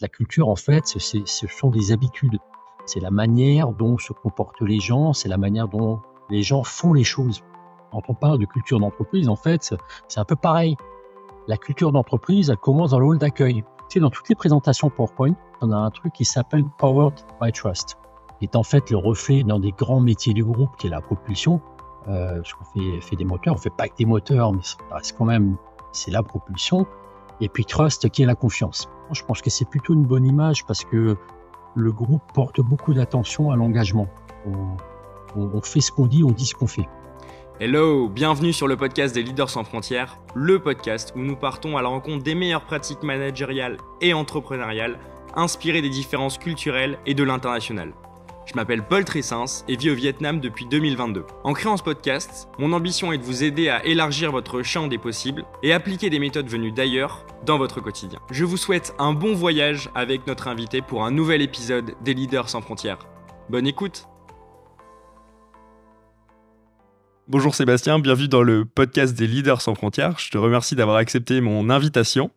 La culture, en fait, ce sont des habitudes. C'est la manière dont se comportent les gens, c'est la manière dont les gens font les choses. Quand on parle de culture d'entreprise, en fait, c'est un peu pareil. La culture d'entreprise, elle commence dans le hall d'accueil. Tu sais, dans toutes les présentations PowerPoint, on a un truc qui s'appelle Powered by Trust, qui est en fait le reflet dans des grands métiers du groupe, qui est la propulsion. Euh, parce qu'on fait, fait, des moteurs, on ne fait pas que des moteurs, mais ça reste quand même, c'est la propulsion. Et puis trust, qui est la confiance. Je pense que c'est plutôt une bonne image parce que le groupe porte beaucoup d'attention à l'engagement. On, fait ce qu'on dit, on dit ce qu'on fait. Hello, bienvenue sur le podcast des Leaders sans frontières, le podcast où nous partons à la rencontre des meilleures pratiques managériales et entrepreneuriales inspirées des différences culturelles et de l'international. Je m'appelle Paul Tressens et vis au Vietnam depuis 2022. En créant ce podcast, mon ambition est de vous aider à élargir votre champ des possibles et appliquer des méthodes venues d'ailleurs dans votre quotidien. Je vous souhaite un bon voyage avec notre invité pour un nouvel épisode des Leaders sans frontières. Bonne écoute Bonjour Sébastien, bienvenue dans le podcast des Leaders sans frontières. Je te remercie d'avoir accepté mon invitation.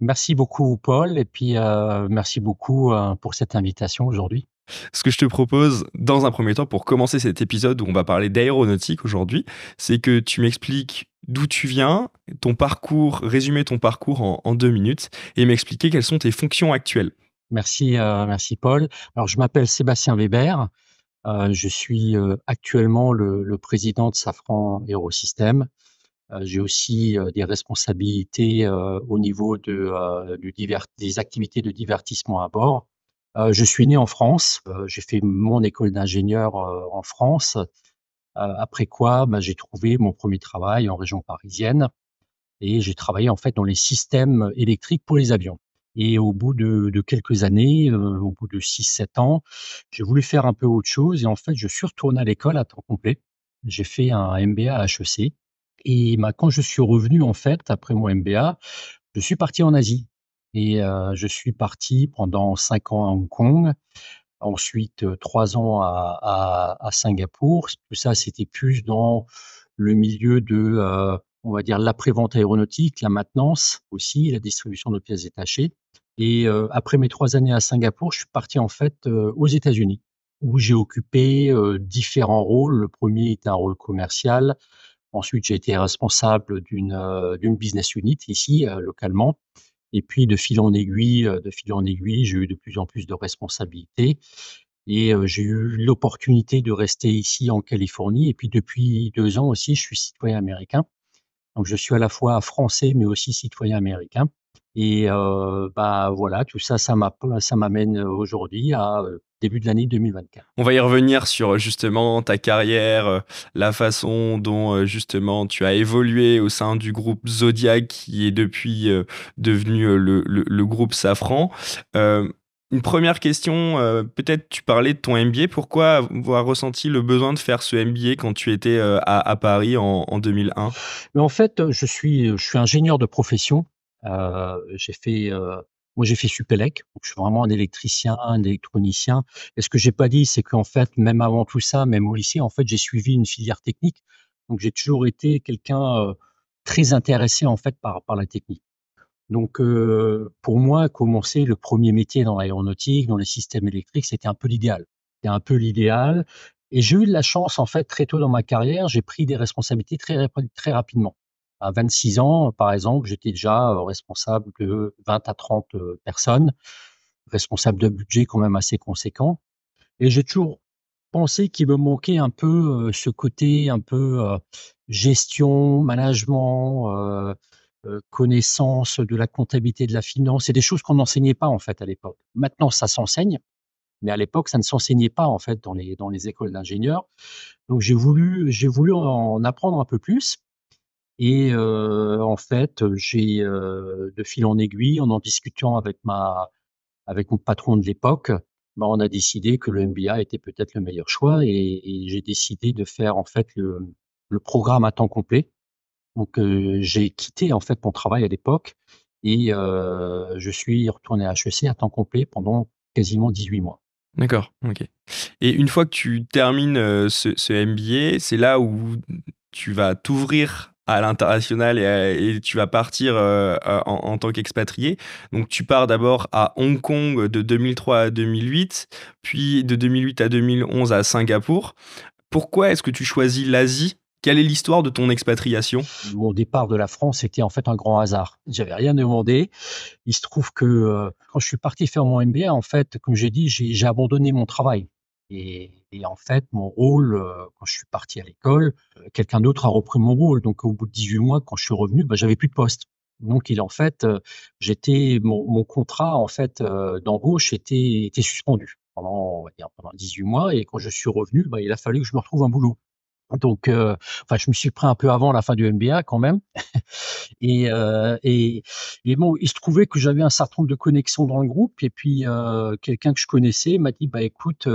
Merci beaucoup Paul et puis euh, merci beaucoup euh, pour cette invitation aujourd'hui. Ce que je te propose, dans un premier temps, pour commencer cet épisode où on va parler d'aéronautique aujourd'hui, c'est que tu m'expliques d'où tu viens, ton parcours, résumer ton parcours en, deux minutes et m'expliquer quelles sont tes fonctions actuelles. Merci, euh, merci Paul. Alors, je m'appelle Sébastien Weber. Euh, je suis euh, actuellement le, président de Safran Aérosystème. J'ai aussi des responsabilités au niveau des activités de divertissement à bord, euh, je suis né en France, euh, j'ai fait mon école d'ingénieur euh, en France, après quoi ben, j'ai trouvé mon premier travail en région parisienne et j'ai travaillé en fait dans les systèmes électriques pour les avions. Et au bout de, quelques années, au bout de 6-7 ans, j'ai voulu faire un peu autre chose. Et en fait, je suis retourné à l'école à temps complet. J'ai fait un MBA à HEC. Et ben, quand je suis revenu, en fait, après mon MBA, je suis parti en Asie. Et je suis parti pendant cinq ans à Hong Kong, ensuite trois ans à, à, à Singapour. Tout ça, c'était plus dans le milieu de, on va dire, l'après-vente aéronautique, la maintenance aussi, la distribution de pièces détachées. Et après mes trois années à Singapour, je suis parti en fait aux États-Unis, où j'ai occupé différents rôles. Le premier était un rôle commercial. Ensuite, j'ai été responsable d'une business unit ici, localement. Et puis de fil en aiguille, euh, de fil en aiguille, j'ai eu de plus en plus de responsabilités et j'ai eu l'opportunité de rester ici en Californie. Et puis depuis deux ans aussi, je suis citoyen américain. Donc je suis à la fois français mais aussi citoyen américain. Et bah voilà, tout ça, ça m'amène aujourd'hui à début de l'année 2024. On va y revenir sur justement ta carrière, la façon dont justement tu as évolué au sein du groupe Zodiac qui est depuis devenu le, le, groupe Safran. une première question, peut-être tu parlais de ton MBA, pourquoi avoir ressenti le besoin de faire ce MBA quand tu étais à, Paris en, 2001 Mais En fait, je suis, je suis ingénieur de profession euh, j'ai fait euh, moi, j'ai fait donc Je suis vraiment un électricien, un électronicien. Et ce que j'ai pas dit, c'est qu'en fait, même avant tout ça, même au lycée, en fait, j'ai suivi une filière technique. Donc, j'ai toujours été quelqu'un euh, très intéressé, en fait, par, par la technique. Donc, pour moi, commencer le premier métier dans l'aéronautique, dans les systèmes électriques, c'était un peu l'idéal. C'était un peu l'idéal. Et j'ai eu de la chance, en fait, très tôt dans ma carrière, j'ai pris des responsabilités très, très rapidement à 26 ans, par exemple, j'étais déjà euh, responsable de 20 à 30 euh, personnes, responsable de budget quand même assez conséquent. Et j'ai toujours pensé qu'il me manquait un peu euh, ce côté un peu gestion, management, connaissance de la comptabilité, de la finance. C'est des choses qu'on n'enseignait pas en fait à l'époque. Maintenant, ça s'enseigne, mais à l'époque, ça ne s'enseignait pas en fait dans les dans les écoles d'ingénieurs. Donc j'ai voulu j'ai voulu en apprendre un peu plus. Et euh, en fait, j'ai euh, de fil en aiguille, en en discutant avec ma avec mon patron de l'époque, bah, on a décidé que le MBA était peut-être le meilleur choix et, j'ai décidé de faire en fait le, programme à temps complet. Donc euh, j'ai quitté en fait mon travail à l'époque et je suis retourné à HEC à temps complet pendant quasiment 18 mois. D'accord, ok. Et une fois que tu termines ce, ce MBA, c'est là où tu vas t'ouvrir à l'international et, tu vas partir euh, euh, en, tant qu'expatrié. Donc tu pars d'abord à Hong Kong de 2003 à 2008, puis de 2008 à 2011 à Singapour. Pourquoi est-ce que tu choisis l'Asie quelle est l'histoire de ton expatriation Mon départ de la France était en fait un grand hasard. J'avais rien demandé. Il se trouve que euh, quand je suis parti faire mon MBA, en fait, comme j'ai dit, j'ai abandonné mon travail. Et, en fait, mon rôle, euh, quand je suis parti à l'école, euh, quelqu'un d'autre a repris mon rôle. Donc, au bout de 18 mois, quand je suis revenu, bah, j'avais plus de poste. Donc, il en fait, euh, j'étais mon, contrat en fait d'embauche était, suspendu pendant, on va pendant 18 mois. Et quand je suis revenu, bah, il a fallu que je me retrouve un boulot. Donc, euh, enfin, je me suis pris un peu avant la fin du MBA quand même. et, euh, et, et, bon, il se trouvait que j'avais un certain nombre de connexions dans le groupe. Et puis, euh, quelqu'un que je connaissais m'a dit, bah écoute,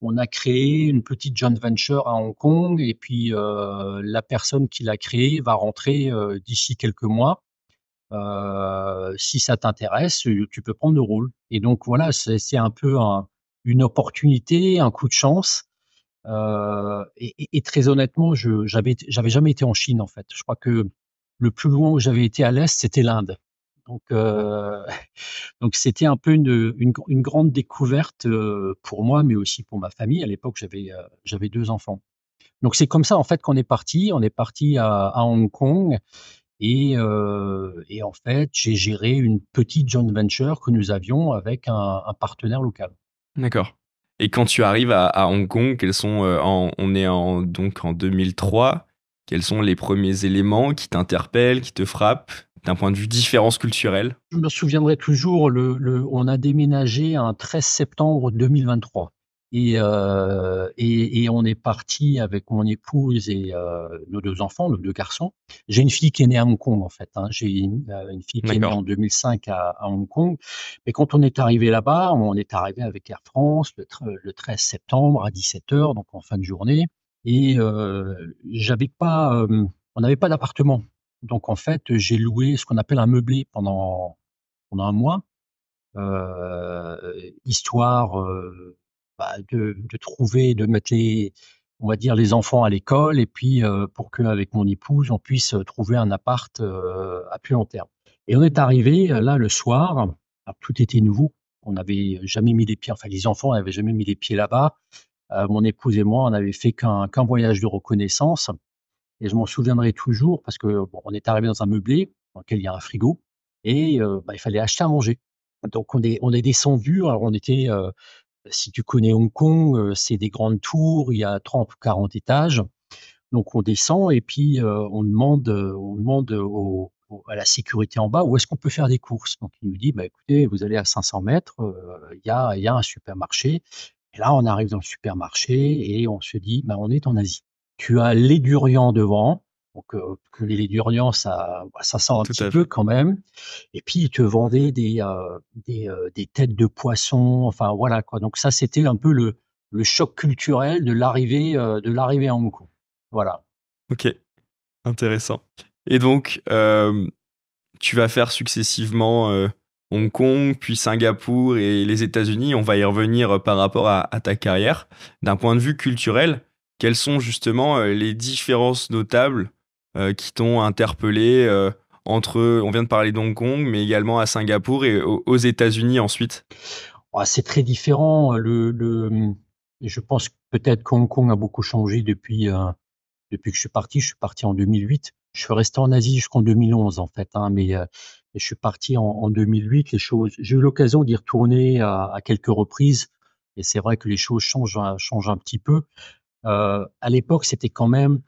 on a créé une petite joint venture à Hong Kong. Et puis, la personne qui l'a créée va rentrer d'ici quelques mois. si ça t'intéresse, tu peux prendre le rôle. Et donc, voilà, c'est un peu une opportunité, un coup de chance. Euh, et, très honnêtement, je j'avais jamais été en Chine en fait. Je crois que le plus loin où j'avais été à l'est, c'était l'Inde. Donc, euh, donc c'était un peu une, une, grande découverte euh, pour moi, mais aussi pour ma famille. À l'époque, j'avais j'avais deux enfants. Donc c'est comme ça en fait qu'on est parti. On est parti à, Hong Kong et, et en fait j'ai géré une petite joint venture que nous avions avec un partenaire local. D'accord. Et quand tu arrives à, Hong Kong, quels sont, euh, on est en, donc en 2003, quels sont les premiers éléments qui t'interpellent, qui te frappent d'un point de vue différence culturelle Je me souviendrai toujours, on a déménagé un 13 septembre 2023. Et, euh, et, et, on est parti avec mon épouse et euh, nos deux enfants, nos deux garçons. J'ai une fille qui est née à Hong Kong, en fait. Hein. J'ai une, euh, fille qui est née en 2005 à, à Hong Kong. Mais quand on est arrivé là-bas, on est arrivé avec Air France le, 13 septembre à 17h, donc en fin de journée. Et euh, j'avais pas, euh, on n'avait pas d'appartement. Donc, en fait, j'ai loué ce qu'on appelle un meublé pendant, pendant un mois, euh, histoire bah, de, trouver, de mettre les, on va dire, les enfants à l'école, et puis euh, pour qu'avec mon épouse, on puisse euh, trouver un appart euh, à plus long terme. Et on est arrivé là le soir, tout était nouveau, on n'avait jamais mis les pieds, enfin les enfants n'avaient jamais mis les pieds là-bas. mon épouse et moi, on n'avait fait qu'un voyage de reconnaissance. Et je m'en souviendrai toujours parce que on est arrivé dans un meublé dans lequel il y a un frigo et bah, il fallait acheter à manger. Donc on est on est descendu. Alors on était si tu connais Hong Kong, c'est des grandes tours, il y a 30 ou 40 étages. Donc on descend et puis on demande, on demande à la sécurité en bas où est-ce qu'on peut faire des courses. Donc il nous dit, bah, écoutez, vous allez à 500 mètres, il y, a, y a un supermarché. Et là, on arrive dans le supermarché et on se dit, bah, on est en Asie. Tu as les durians devant, donc, que les durians, ça, bah, ça sent un petit peu quand même. Et puis, ils te vendaient des, euh, euh, des, têtes de poisson. Enfin, voilà quoi. Donc, ça, c'était un peu le, le, choc culturel de l'arrivée euh, de l'arrivée à Hong Kong. Voilà. Ok, intéressant. Et donc, tu vas faire successivement Hong Kong, puis Singapour et les États-Unis. On va y revenir par rapport à, à ta carrière. D'un point de vue culturel, quelles sont justement les différences notables euh, qui t'ont interpellé euh, entre, on vient de parler d'Hong Kong, mais également à Singapour et aux États-Unis ensuite oh, C'est très différent. Le, je pense peut-être que Hong Kong a beaucoup changé depuis, euh, depuis que je suis parti. Je suis parti en 2008. Je suis resté en Asie jusqu'en 2011 en fait, hein, mais je suis parti en, 2008. Les choses, j'ai eu l'occasion d'y retourner à, quelques reprises, et c'est vrai que les choses changent, changent un petit peu. à l'époque, c'était quand même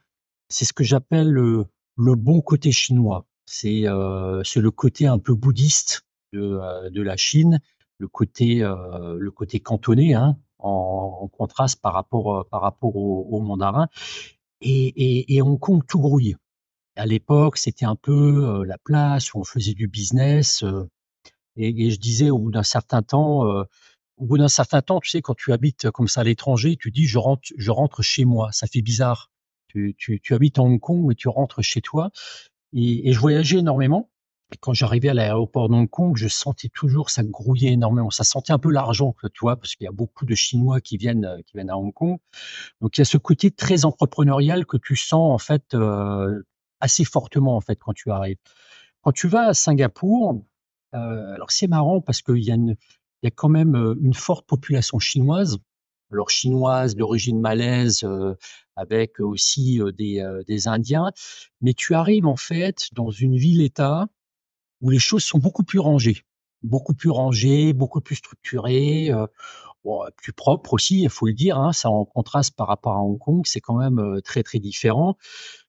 c'est ce que j'appelle le, bon côté chinois. Euh, c'est le côté un peu bouddhiste de, euh, de la Chine, le côté, euh, le côté cantonais, hein, en, contraste par rapport, par rapport au, mandarin. Et, et, et, Hong Kong tout grouille. À l'époque, c'était un peu la place où on faisait du business. et, je disais, au bout d'un certain temps, au bout d'un certain temps, tu sais, quand tu habites comme ça à l'étranger, tu dis je rentre, je rentre chez moi. Ça fait bizarre. Tu, habites à Hong Kong et tu rentres chez toi. Et, je voyageais énormément. quand j'arrivais à l'aéroport d'Hong Kong, je sentais toujours ça grouillait énormément. Ça sentait un peu l'argent, tu vois, parce qu'il y a beaucoup de Chinois qui viennent, euh, qui viennent à Hong Kong. Donc il y a ce côté très entrepreneurial que tu sens en fait euh, assez fortement en fait quand tu arrives. Quand tu vas à Singapour, euh, alors c'est marrant parce qu'il y y a quand même une forte population chinoise alors chinoise, d'origine malaise, euh, avec aussi euh, des, euh, des Indiens. Mais tu arrives en fait dans une ville-État où les choses sont beaucoup plus rangées, beaucoup plus rangées, beaucoup plus structurées. plus propres aussi, il faut le dire. Hein, ça en contraste par rapport à Hong Kong, c'est quand même très très différent.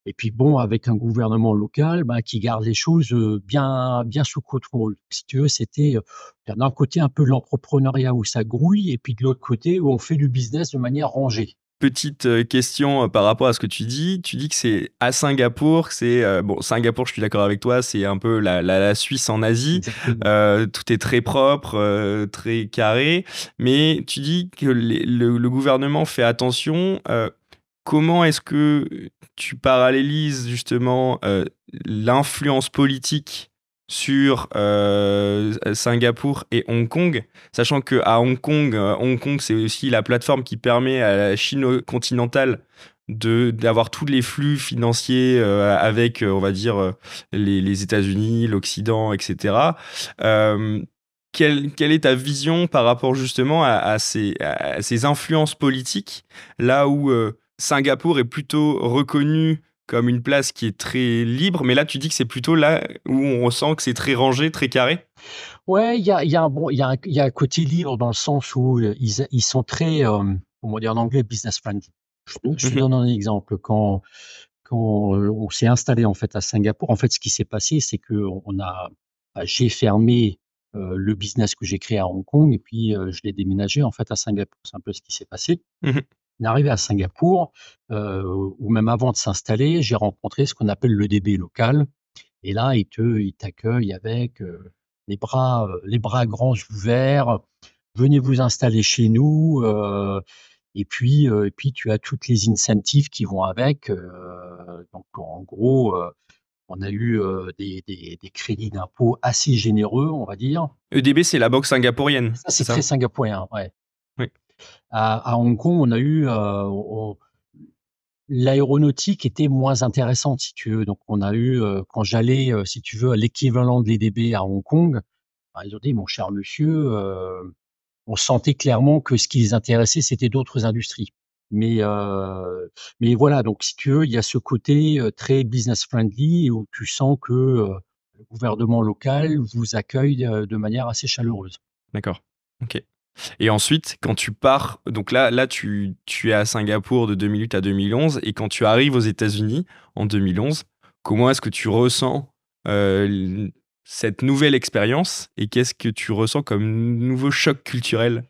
Et puis bon, avec un gouvernement local bah, qui garde les choses euh, bien, bien sous contrôle. Si tu veux, c'était euh, d'un côté un peu l'entrepreneuriat où ça grouille, et puis de l'autre côté où on fait du business de manière rangée. Petite euh, question par rapport à ce que tu dis. Tu dis que c'est à Singapour, que c'est bon Singapour. Je suis d'accord avec toi, c'est un peu la, la, Suisse en Asie. tout est très propre, très carré. Mais tu dis que le, le, gouvernement fait attention Comment est-ce que tu parallélises justement euh, l'influence politique sur euh, Singapour et Hong Kong, sachant que à Hong Kong, euh, Hong Kong c'est aussi la plateforme qui permet à la Chine continentale de d'avoir tous les flux financiers avec, on va dire, les, États-Unis, l'Occident, etc. Quelle, est ta vision par rapport justement à, ces, influences politiques, là où Singapour est plutôt reconnu comme une place qui est très libre, mais là tu dis que c'est plutôt là où on ressent que c'est très rangé, très carré. Ouais, il y a, bon, y, y a, un côté libre dans le sens où euh, ils, ils sont très, euh, comment dire en anglais, business friendly. Je, mhm. donne un exemple. Quand, quand euh, on, s'est installé en fait à Singapour, en fait ce qui s'est passé, c'est que on a, bah, j'ai fermé euh, le business que j'ai créé à Hong Kong et puis je l'ai déménagé en fait à Singapour. C'est un peu ce qui s'est passé. Mhm arrivé à Singapour, euh, ou même avant de s'installer, j'ai rencontré ce qu'on appelle le DB local. Et là, il t'accueille avec euh, les bras, les bras grands ouverts. Venez vous installer chez nous. Euh, et puis, et puis, tu as toutes les incentives qui vont avec. donc, en gros, on a eu des, crédits d'impôt assez généreux, on va dire. EDB, c'est la banque singapourienne. C'est très singapourien, ouais à, Hong Kong, on a eu euh, l'aéronautique était moins intéressante, si tu veux. Donc, on a eu, euh, quand j'allais, euh, si tu veux, à l'équivalent de l'EDB à Hong Kong, bah, ils ont dit, mon cher monsieur, on sentait clairement que ce qui les intéressait, c'était d'autres industries. Mais, mais voilà, donc, si tu veux, il y a ce côté très business-friendly où tu sens que le gouvernement local vous accueille de manière assez chaleureuse. D'accord. OK. Et ensuite, quand tu pars, donc là, là tu, tu es à Singapour de 2008 à 2011, et quand tu arrives aux États-Unis en 2011, comment est-ce que tu ressens euh, cette nouvelle expérience et qu'est-ce que tu ressens comme nouveau choc culturel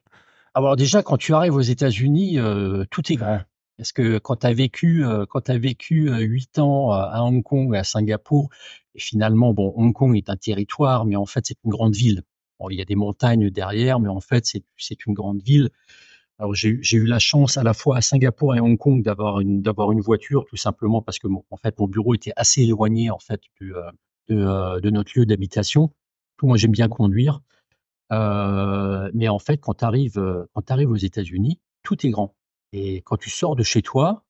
Alors déjà, quand tu arrives aux États-Unis, euh, tout est grand. Parce que quand tu as vécu, euh, as vécu 8 ans à Hong Kong, et à Singapour, et finalement, bon, Hong Kong est un territoire, mais en fait, c'est une grande ville il y a des montagnes derrière, mais en fait, c'est une grande ville. j'ai eu la chance à la fois à Singapour et à Hong Kong d'avoir une voiture tout simplement parce que mon, en fait mon bureau était assez éloigné en fait euh, euh, de, notre lieu d'habitation. Moi j'aime bien conduire, euh, mais en fait quand tu arrives arrives aux États-Unis tout est grand et quand tu sors de chez toi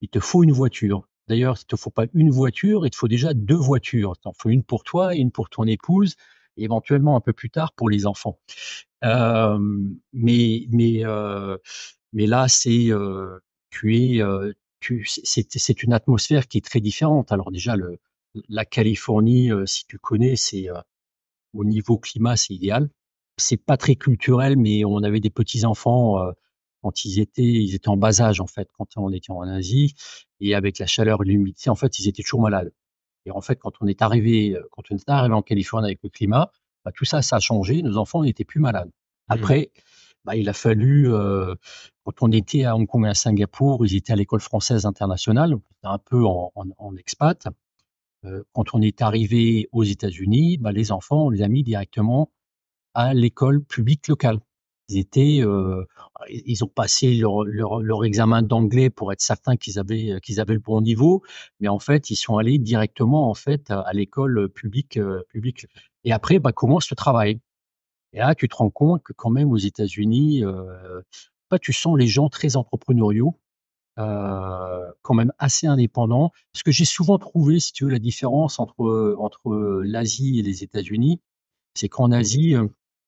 il te faut une voiture. D'ailleurs il te faut pas une voiture, il te faut déjà deux voitures. Il faut une pour toi et une pour ton épouse éventuellement un peu plus tard pour les enfants. Euh, mais mais euh, mais là, c'est euh, tu es tu c'est une atmosphère qui est très différente. Alors déjà le la Californie, si tu connais, c'est au niveau climat, c'est idéal. C'est pas très culturel, mais on avait des petits enfants quand ils étaient, ils étaient en bas âge en fait, quand on était en Asie, et avec la chaleur et l'humidité, en fait, ils étaient toujours malades. Et en fait, quand on est arrivé, euh, quand on est arrivé en Californie avec le climat, bah, tout ça, ça a changé. Nos enfants n'étaient plus malades. Mmh. Après, bah, il a fallu, euh, quand on était à Hong Kong et à Singapour, ils étaient à l'école française internationale, un peu en, expat. Euh, quand on est arrivé aux États-Unis, bah, les enfants, on les a mis directement à l'école publique locale ils étaient, euh, ils ont passé leur, leur, leur examen d'anglais pour être certains qu'ils avaient euh, qu'ils avaient le bon niveau, mais en fait ils sont allés directement en fait à, l'école publique euh, publique. Et après, bah, commence le travail. Et là, tu te rends compte que quand même aux États-Unis, euh, bah, tu sens les gens très entrepreneuriaux. Euh, quand même assez indépendants. Ce que j'ai souvent trouvé, si tu veux, la différence entre, entre l'Asie et les États-Unis, c'est qu'en Asie, euh,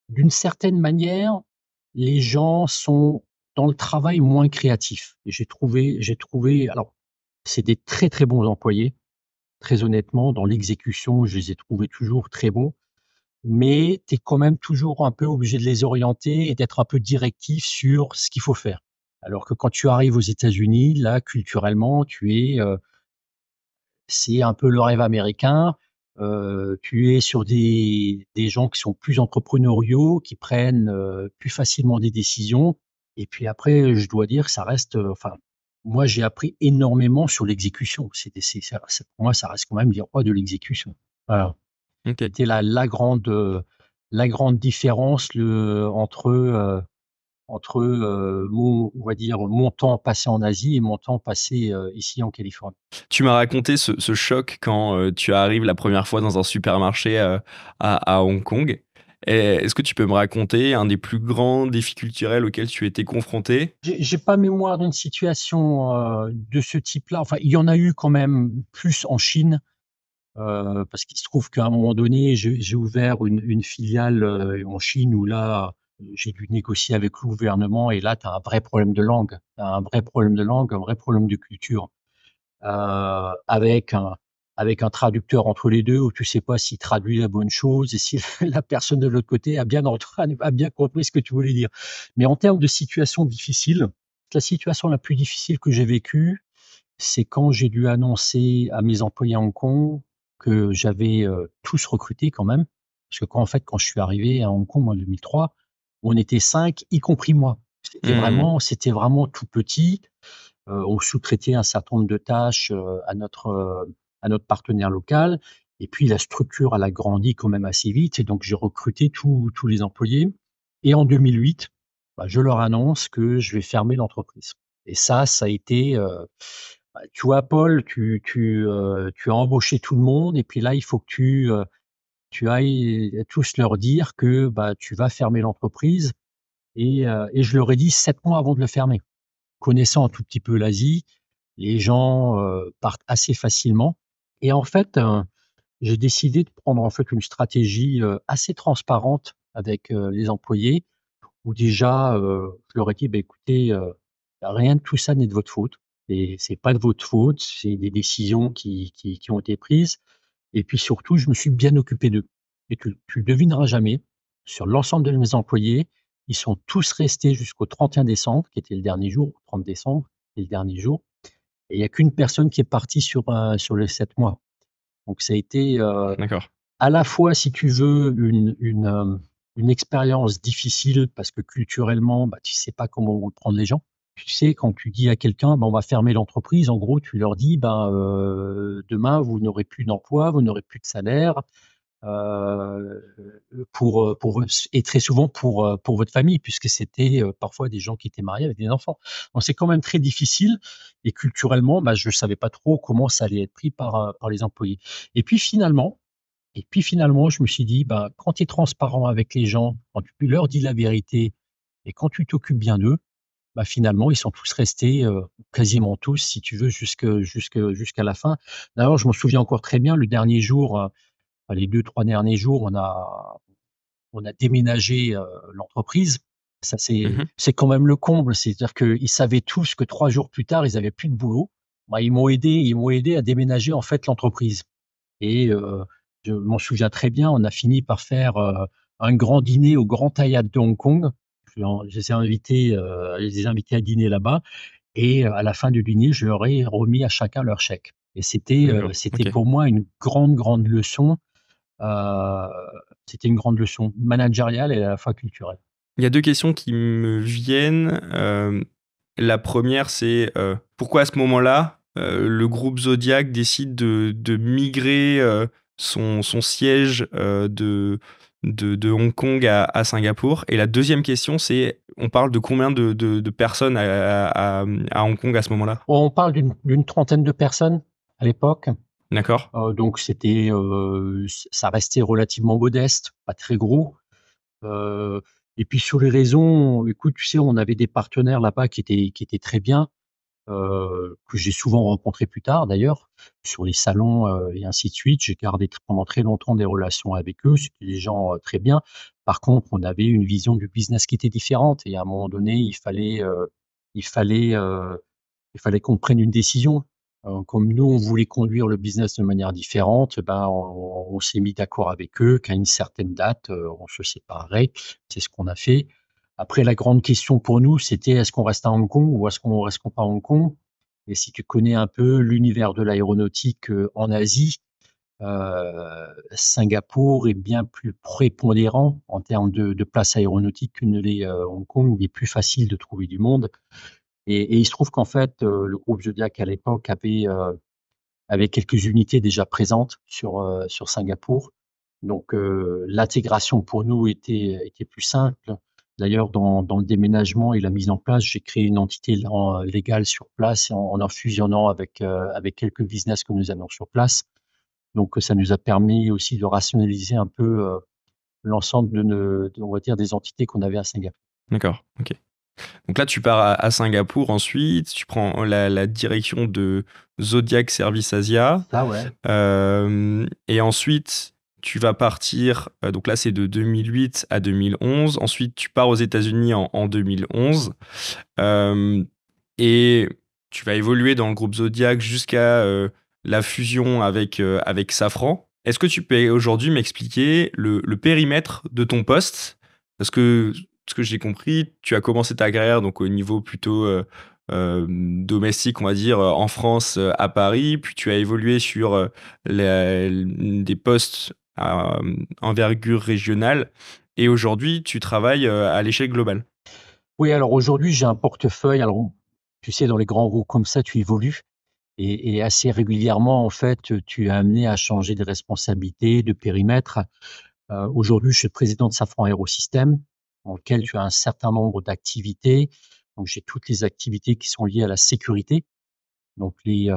d'une certaine manière, les gens sont dans le travail moins créatifs. j'ai trouvé, j'ai trouvé, alors c'est des très très bons employés, très honnêtement, dans l'exécution, je les ai trouvés toujours très bons, mais tu es quand même toujours un peu obligé de les orienter et d'être un peu directif sur ce qu'il faut faire. Alors que quand tu arrives aux États-Unis, là, culturellement, tu es, euh, c'est un peu le rêve américain. Euh, tu es sur des, gens qui sont plus entrepreneuriaux, qui prennent euh, plus facilement des décisions. Et puis après, je dois dire que ça reste, euh, enfin, moi j'ai appris énormément sur l'exécution. C'est, pour moi, ça reste quand même dire rois de l'exécution. Voilà. C'était la, la, grande, la grande différence le, entre entre, euh, on va dire, mon temps passé en Asie et mon temps passé euh, ici en Californie. Tu m'as raconté ce, choc quand euh, tu arrives la première fois dans un supermarché à, Hong Kong. Est-ce que tu peux me raconter un des plus grands défis culturels auxquels tu étais confronté J'ai pas mémoire d'une situation de ce type-là. Enfin, il y en a eu quand même plus en Chine. parce qu'il se trouve qu'à un moment donné, j'ai ouvert une, une filiale en Chine où là, euh, j'ai dû négocier avec le gouvernement et là, tu as un vrai problème de langue, un vrai problème de langue, un vrai problème de culture, euh, avec un avec un traducteur entre les deux où tu sais pas s'il traduit la bonne chose et si la personne de l'autre côté a bien a bien compris ce que tu voulais dire. Mais en termes de situation difficile, la situation la plus difficile que j'ai vécue, c'est quand j'ai dû annoncer à mes employés à Hong Kong que j'avais euh, tous recruté quand même, parce que quand en fait quand je suis arrivé à Hong Kong en 2003 on était cinq, y compris moi. C'était mmh. vraiment, c'était vraiment tout petit. Euh, on sous-traitait un certain nombre de tâches euh, à notre euh, à notre partenaire local. Et puis la structure, elle a grandi quand même assez vite. Et donc j'ai recruté tous les employés. Et en 2008, bah, je leur annonce que je vais fermer l'entreprise. Et ça, ça a été bah, tu vois, Paul, tu, as embauché tout le monde et puis là, il faut que tu, tu ailles tous leur dire que bah, tu vas fermer l'entreprise. Et, euh, et, je leur ai dit sept mois avant de le fermer. Connaissant un tout petit peu l'Asie, les gens euh, partent assez facilement. Et en fait, euh, j'ai décidé de prendre en fait une stratégie assez transparente avec les employés, où déjà je leur ai dit bah, écoutez, rien de tout ça n'est de votre faute. Et c'est pas de votre faute, c'est des décisions qui, qui ont été prises. Et puis surtout, je me suis bien occupé d'eux. Et tu, ne devineras jamais, sur l'ensemble de mes employés, ils sont tous restés jusqu'au 31 décembre, qui était le dernier jour, 30 décembre, le dernier jour. Et il n'y a qu'une personne qui est partie sur, euh, sur les 7 mois. Donc ça a été euh, à la fois, si tu veux, une, une, euh, expérience difficile parce que culturellement, bah, tu ne sais pas comment prendre les gens tu sais, quand tu dis à quelqu'un, ben, on va fermer l'entreprise, en gros, tu leur dis, ben, euh, demain, vous n'aurez plus d'emploi, vous n'aurez plus de salaire, euh, pour, euh, pour, et très souvent pour, euh, pour votre famille, puisque c'était euh, parfois des gens qui étaient mariés avec des enfants. Donc, c'est quand même très difficile. Et culturellement, ben, je ne savais pas trop comment ça allait être pris par, par les employés. Et puis, finalement, et puis finalement, je me suis dit, ben, quand tu es transparent avec les gens, quand tu leur dis la vérité et quand tu t'occupes bien d'eux, bah, finalement, ils sont tous restés, euh, quasiment tous, si tu veux, jusqu'à jusque, jusqu'à la fin. D'ailleurs, je m'en souviens encore très bien, le dernier jour, euh, les deux, trois derniers jours, on a, on a déménagé l'entreprise. Ça, c'est mmh c'est quand même le comble. C'est-à-dire qu'ils savaient tous que trois jours plus tard, ils n'avaient plus de boulot. Bah, ils m'ont aidé, ils m'ont aidé à déménager en fait l'entreprise. Et je m'en souviens très bien, on a fini par faire un grand dîner au Grand Taïat de Hong Kong euh, je les ai invités, à dîner là-bas. Et euh, à la fin du dîner, je leur ai remis à chacun leur chèque. Et c'était, euh, c'était pour moi une grande, grande leçon. c'était une grande leçon managériale et à la fois culturelle. Il y a deux questions qui me viennent. la première, c'est pourquoi à ce moment-là, le groupe Zodiac décide de, migrer son, siège de de, Hong Kong à, Singapour. Et la deuxième question, c'est on parle de combien de, personnes à, Hong Kong à ce moment-là On parle d'une trentaine de personnes à l'époque. D'accord. Euh, donc c'était, euh, ça restait relativement modeste, pas très gros. Euh, et puis sur les raisons, écoute, tu sais, on avait des partenaires là-bas qui étaient qui étaient très bien. Euh, que j'ai souvent rencontré plus tard d'ailleurs, sur les salons euh, et ainsi de suite. J'ai gardé pendant très longtemps des relations avec eux, c'était des gens euh, très bien. Par contre, on avait une vision du business qui était différente et à un moment donné, il fallait, il fallait, il fallait qu'on prenne une décision. Hein, comme nous, on voulait conduire le business de manière différente, eh ben, on, on s'est mis d'accord avec eux qu'à une certaine date, on se séparerait. C'est ce qu'on a fait. Après, la grande question pour nous, c'était est-ce qu'on reste à Hong Kong ou est-ce qu'on reste pas à Hong Kong Et si tu connais un peu l'univers de l'aéronautique euh, en Asie, euh, Singapour est bien plus prépondérant en termes de, place aéronautique aéronautiques que ne l'est euh, Hong Kong. Il est plus facile de trouver du monde. Et, il se trouve qu'en fait, le groupe Zodiac à l'époque avait, quelques unités déjà présentes sur, sur Singapour. Donc l'intégration pour nous était, était plus simple. D'ailleurs, dans, le déménagement et la mise en place, j'ai créé une entité euh, légale sur place en, en, fusionnant avec, euh, avec quelques business que nous avons sur place. Donc, ça nous a permis aussi de rationaliser un peu euh, l'ensemble de, va dire, des entités qu'on avait à Singapour. D'accord, ok. Donc là, tu pars à, Singapour ensuite, tu prends la, direction de Zodiac Service Asia. Ah ouais. et ensuite, tu vas partir, euh, donc là c'est de 2008 à 2011, ensuite tu pars aux États-Unis en, 2011, euh, et tu vas évoluer dans le groupe Zodiac jusqu'à euh, la fusion avec, avec Safran. Est-ce que tu peux aujourd'hui m'expliquer le, périmètre de ton poste Parce que ce que j'ai compris, tu as commencé ta carrière donc au niveau plutôt... domestique, on va dire, en France, à Paris, puis tu as évolué sur des postes euh, envergure régionale et aujourd'hui, tu travailles euh, à l'échelle globale. Oui, alors aujourd'hui, j'ai un portefeuille. Alors, tu sais, dans les grands roues comme ça, tu évolues. Et, assez régulièrement, en fait, tu es amené à changer de responsabilité, de périmètre. Euh, aujourd'hui, je suis président de Safran Aérosystème, dans lequel tu as un certain nombre d'activités. Donc, j'ai toutes les activités qui sont liées à la sécurité. Donc, les,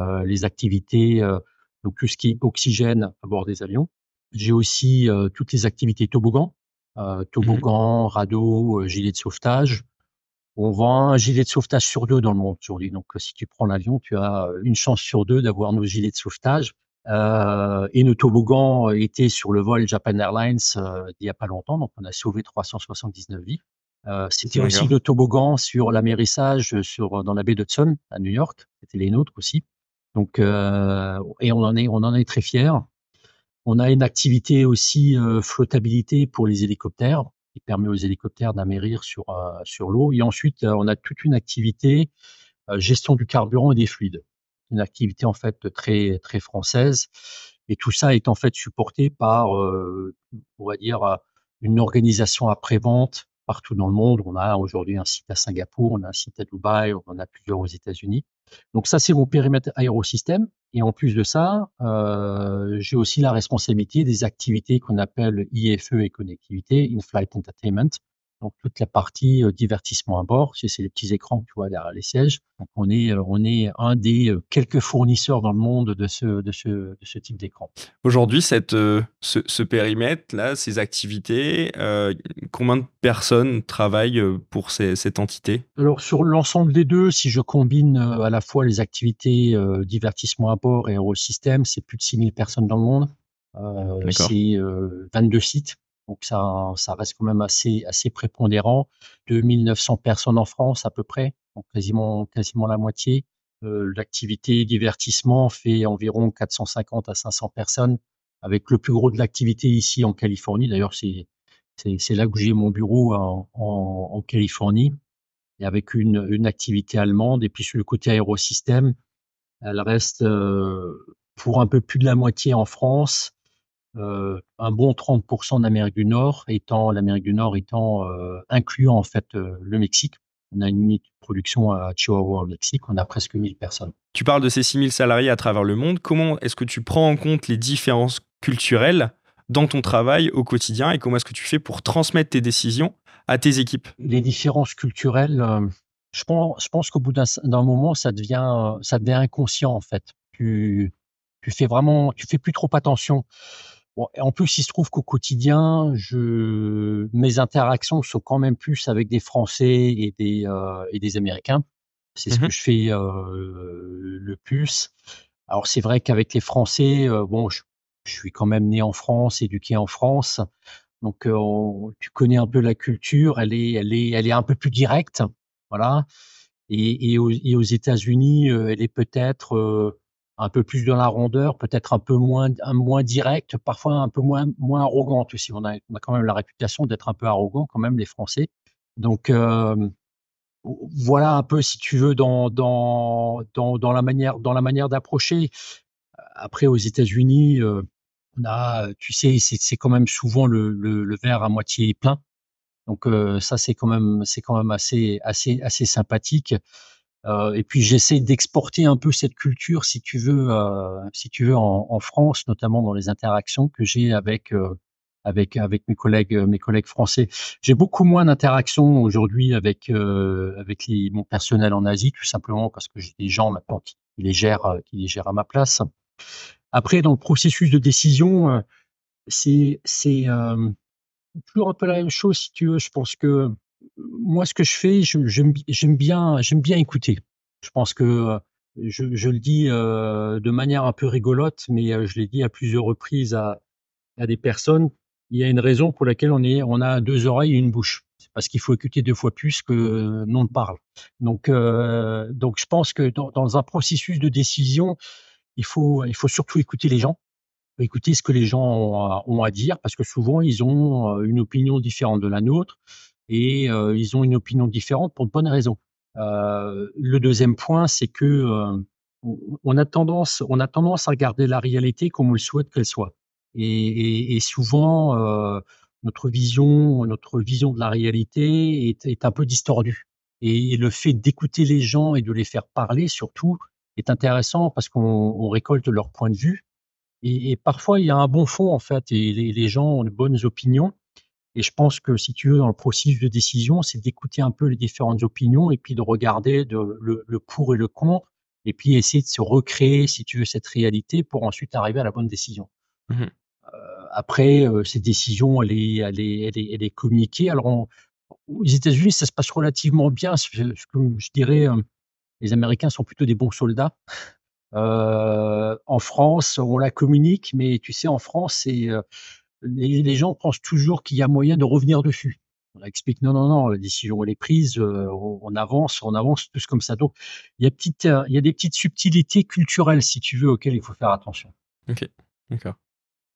activités, donc tout ce qui est oxygène à bord des avions, j'ai aussi euh, toutes les activités toboggan, euh, mmh toboggan, radeau, euh, gilet de sauvetage. On vend un gilet de sauvetage sur deux dans le monde aujourd'hui. Donc, si tu prends l'avion, tu as une chance sur deux d'avoir nos gilets de sauvetage. Euh, et nos toboggans étaient sur le vol Japan Airlines euh, il n'y a pas longtemps, donc on a sauvé 379 vies. Euh, c'était aussi le toboggan sur l'amérissage dans la baie d'Hudson à New York, c'était les nôtres aussi. Donc, et on en, est, on en est très fiers. On a une activité aussi euh, flottabilité pour les hélicoptères qui permet aux hélicoptères d'amérir sur euh, sur l'eau. Et ensuite, euh, on a toute une activité gestion du carburant et des fluides, une activité en fait très très française. Et tout ça est en fait supporté par, on va dire, une organisation après-vente partout dans le monde. On a aujourd'hui un site à Singapour, on a un site à Dubaï, on en a plusieurs aux États-Unis. Donc ça, c'est mon périmètre aérosystème. Et en plus de ça, euh, j'ai aussi la responsabilité des activités qu'on appelle IFE et connectivité, In-Flight Entertainment, donc toute la partie euh, divertissement à bord, c'est les petits écrans, tu vois, derrière les sièges. Donc on est, euh, on est un des euh, quelques fournisseurs dans le monde de ce, de ce, type d'écran. Aujourd'hui, cette, ce, périmètre-là, ces activités, combien de personnes travaillent pour cette entité Alors sur l'ensemble des deux, si je combine à la fois les activités divertissement à bord et aérosystème, c'est plus de 6000 personnes dans le monde. c'est 22 sites donc ça, ça reste quand même assez, assez prépondérant. 2900 personnes en France à peu près, donc quasiment, quasiment la moitié. Euh, l'activité divertissement fait environ 450 à 500 personnes, avec le plus gros de l'activité ici en Californie. D'ailleurs, c'est, c'est, c'est là que j'ai mon bureau hein, en, en, Californie, et avec une, une, activité allemande. Et puis sur le côté aérosystème, elle reste euh, pour un peu plus de la moitié en France, euh, un bon 30% d'Amérique du Nord étant l'Amérique du Nord étant euh, incluant en fait euh, le Mexique. On a une production à Chihuahua au Mexique, on a presque 1000 personnes. Tu parles de ces 6000 salariés à travers le monde. Comment est-ce que tu prends en compte les différences culturelles dans ton travail au quotidien et comment est-ce que tu fais pour transmettre tes décisions à tes équipes Les différences culturelles, je pense, je pense qu'au bout d'un moment, ça devient, ça devient inconscient en fait. Tu, tu fais vraiment, tu fais plus trop attention en plus, il se trouve qu'au quotidien, je, mes interactions sont quand même plus avec des Français et des, euh, et des Américains. C'est ce mmh que je fais euh, le plus. Alors, c'est vrai qu'avec les Français, euh, bon, je, suis quand même né en France, éduqué en France. Donc, tu connais un peu la culture, elle est, elle est, elle est un peu plus directe. Voilà. Et, et aux États-Unis, elle est peut-être un peu plus dans la rondeur, peut-être un peu moins, direct, parfois un peu moins, moins arrogante aussi. On a, quand même la réputation d'être un peu arrogant quand même, les Français. Donc, euh, voilà un peu, si tu veux, dans, dans, la manière, dans la manière d'approcher. Après, aux États-Unis, euh, on a, tu sais, c'est quand même souvent le, verre à moitié plein. Donc euh, ça, c'est quand même, c'est quand même assez, assez sympathique. Euh, et puis j'essaie d'exporter un peu cette culture, si tu veux, euh, si tu veux, en, en, France, notamment dans les interactions que j'ai avec euh, avec avec mes collègues, euh, mes collègues français. J'ai beaucoup moins d'interactions aujourd'hui avec euh, avec les, mon personnel en Asie, tout simplement parce que j'ai des gens maintenant qui, les gèrent, qui les gèrent à ma place. Après, dans le processus de décision, c'est c'est toujours un peu la même chose, si tu veux. Je pense que moi, ce que je fais, j'aime bien, j'aime bien écouter. Je pense que je, le dis euh, de manière un peu rigolote, mais euh, je l'ai dit à plusieurs reprises à, des personnes. Il y a une raison pour laquelle on est, on a deux oreilles et une bouche. C'est parce qu'il faut écouter deux fois plus que non ne parle. Donc, euh, donc, je pense que dans, un processus de décision, il faut, il faut surtout écouter les gens, écouter ce que les gens ont ont à dire, parce que souvent ils ont une opinion différente de la nôtre et ils ont une opinion différente pour de bonnes raisons. le deuxième point, c'est que on a tendance, on a tendance à regarder la réalité comme on le souhaite qu'elle soit. Et, et, souvent, notre vision, notre vision de la réalité est, est un peu distordue. Et, le fait d'écouter les gens et de les faire parler, surtout, est intéressant parce qu'on récolte leur point de vue. Et, parfois, il y a un bon fond en fait, et les gens ont de bonnes opinions. Et je pense que, si tu veux, dans le processus de décision, c'est d'écouter un peu les différentes opinions et puis de regarder de, le, le, pour et le contre et puis essayer de se recréer, si tu veux, cette réalité pour ensuite arriver à la bonne décision. Mmh euh, après, euh, cette ces décisions, elle est, elle est, communiquée. Alors, aux États-Unis, ça se passe relativement bien. Ce que je dirais, euh, les Américains sont plutôt des bons soldats. en France, on la communique, mais tu sais, en France, c'est les, gens pensent toujours qu'il y a moyen de revenir dessus. On explique non, non, non, la décision elle est prise, euh, on avance, on avance, plus comme ça. Donc il y, a euh, il a des petites subtilités culturelles, si tu veux, auxquelles il faut faire attention. Ok, d'accord.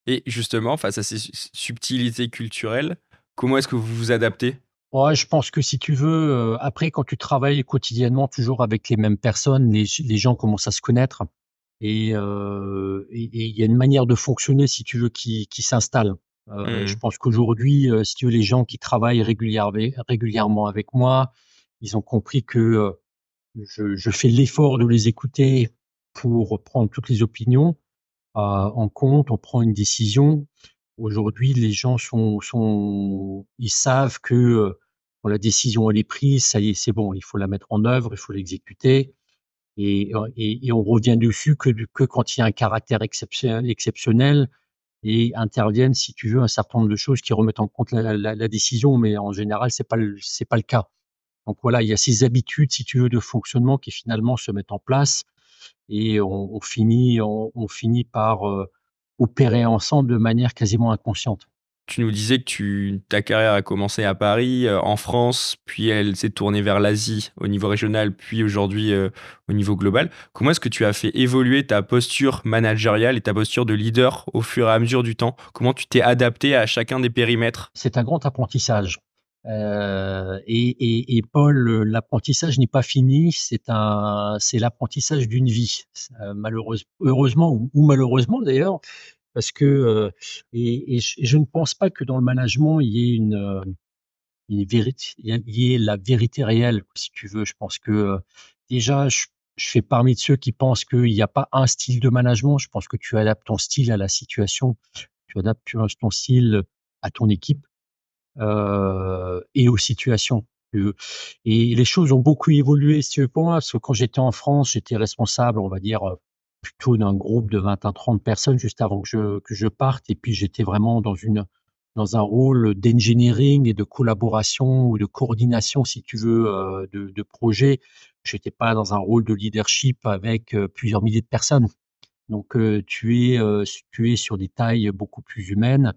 Et justement, face à ces subtilités culturelles, comment est-ce que vous vous adaptez je pense que si tu veux, euh, après, quand tu travailles quotidiennement toujours avec les mêmes personnes, les gens commencent à se connaître. Euh, et il y a une manière de fonctionner, si tu veux, qui, s'installe. Euh, mmh. Je pense qu'aujourd'hui, euh, si tu veux, les gens qui travaillent régulièrement avec moi, ils ont compris que je, fais l'effort de les écouter pour prendre toutes les opinions en compte, on prend une décision. Aujourd'hui, les gens sont, ils savent que quand la décision elle est prise, ça y est, c'est bon, il faut la mettre en œuvre, il faut l'exécuter. Euh, et, et, on revient dessus que, que quand il y a un caractère exceptionnel, exceptionnel et interviennent, si tu veux, un certain nombre de choses qui remettent en compte la, la, la décision, mais en général, c'est pas c'est pas le cas. Donc voilà, il y a ces habitudes, si tu veux, de fonctionnement qui finalement se mettent en place et on, on finit on, on, finit par euh, opérer ensemble de manière quasiment inconsciente. Tu nous disais que ta carrière a commencé à Paris, euh, en France, puis elle s'est tournée vers l'Asie au niveau régional, puis aujourd'hui euh, au niveau global. Comment est-ce que tu as fait évoluer ta posture managériale et ta posture de leader au fur et à mesure du temps Comment tu t'es adapté à chacun des périmètres C'est un grand apprentissage. Euh, et, Paul, l'apprentissage n'est pas fini, c'est l'apprentissage d'une vie. malheureusement, heureusement ou malheureusement d'ailleurs, parce que euh, et, je, ne pense pas que dans le management il y ait une, euh, une vérité, il y ait la vérité réelle, si tu veux. Je pense que euh, déjà, je, je fais parmi de ceux qui pensent qu'il n'y a pas un style de management. Je pense que tu adaptes ton style à la situation, tu adaptes ton style à ton équipe euh, et aux situations. Et les choses ont beaucoup évolué veux, pour moi. parce que quand j'étais en France, j'étais responsable, on va dire, plutôt d'un groupe de 20 à 30 personnes juste avant que je, que je parte. Et puis j'étais vraiment dans, une, dans un rôle d'engineering et de collaboration ou de coordination, si tu veux, euh, de, de projet Je n'étais pas dans un rôle de leadership avec euh, plusieurs milliers de personnes. Donc euh, tu, es, tu es sur des tailles beaucoup plus humaines